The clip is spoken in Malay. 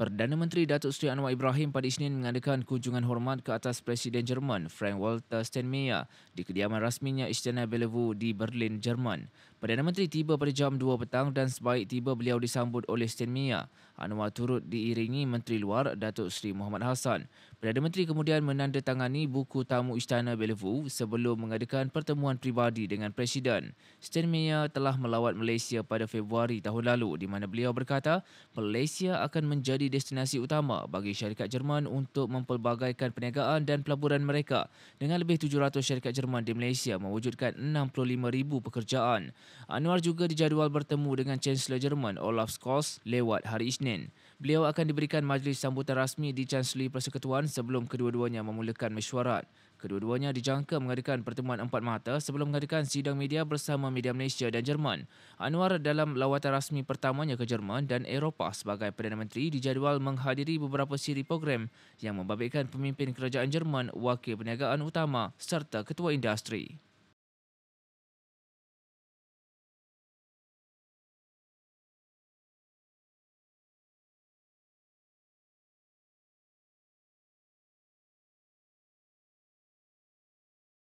Perdana Menteri Datuk Seri Anwar Ibrahim pada Isnin mengadakan kunjungan hormat ke atas Presiden Jerman Frank Walter Steinmeier di kediaman rasminya Istana Bellevue di Berlin, Jerman. Perdana Menteri tiba pada jam 2 petang dan sebaik tiba beliau disambut oleh Steinmeier. Anwar turut diiringi Menteri Luar Datuk Seri Muhammad Hassan. Perdana Menteri kemudian menandatangani buku tamu Istana Bellevue sebelum mengadakan pertemuan pribadi dengan Presiden. Steinmeier telah melawat Malaysia pada Februari tahun lalu di mana beliau berkata Malaysia akan menjadi destinasi utama bagi syarikat Jerman untuk mempelbagaikan perniagaan dan pelaburan mereka. Dengan lebih 700 syarikat Jerman di Malaysia mewujudkan 65,000 pekerjaan. Anwar juga dijadual bertemu dengan Chancellor Jerman Olaf Scholz lewat hari Isnin. Beliau akan diberikan majlis sambutan rasmi di Chancellery Persekutuan sebelum kedua-duanya memulakan mesyuarat. Kedua-duanya dijangka mengadakan pertemuan empat mata sebelum mengadakan sidang media bersama media Malaysia dan Jerman. Anwar dalam lawatan rasmi pertamanya ke Jerman dan Eropah sebagai Perdana Menteri dijadual menghadiri beberapa siri program yang membabitkan pemimpin kerajaan Jerman, wakil perniagaan utama serta ketua industri.